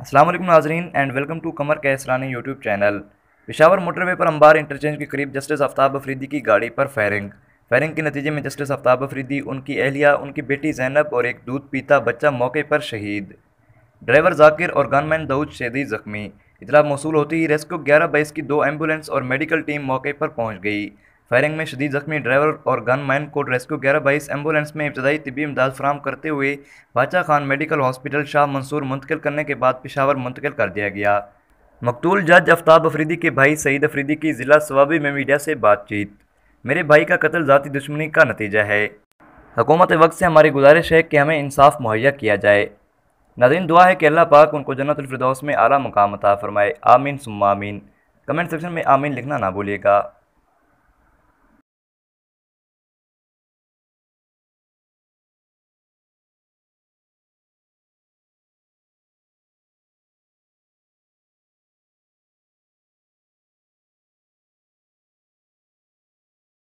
असलम नाजरीन and welcome to कमर के YouTube channel Peshawar motorway पर अंबार इंटरचेंज के करीब जस्टिस आफ्ताब अफरीदी की गाड़ी पर फायरिंग फायरिंग के नतीजे में जस्टिस आफ्ताब अफरीदी उनकी अहलिया उनकी बेटी जैनब और एक दूध पीता बच्चा मौके पर शहीद ड्राइवर जाकिर और गनमैन दाऊद शेदी जख्मी इतला मौसू होती ही रेस्क्यू ग्यारह बाईस की दो एम्बुलेंस और मेडिकल टीम मौके पर पहुँच गई फायरिंग में शदीद जख्मी ड्राइवर और गन मैन को रेस्क्यू ग्यारह बाईस एम्बुलेंस में इब्तदाई तबी इमदाद फ्राम करते हुए बाचा खान मेडिकल हॉस्पिटल शाह मंसूर मुंतकिल करने के बाद पिशावर मुंतकिल कर दिया गया मकतूल जज आफ्ताब अफरीदी के भाई सईद अफरीदी की ज़िला सवाबी में मीडिया से बातचीत मेरे भाई का कत्ल ज़ाती दुश्मनी का नतीजा है हकूमत वक्त से हमारी गुजारिश है कि हमें इंसाफ मुहैया किया जाए नदीन दुआ है कि अल्लाह पाक उनको जन्नतफरदौस में आला मकाम अता फ़रमाए आमीन सुम्मा आमीन कमेंट सेक्शन में आमीन लिखना ना भूलिएगा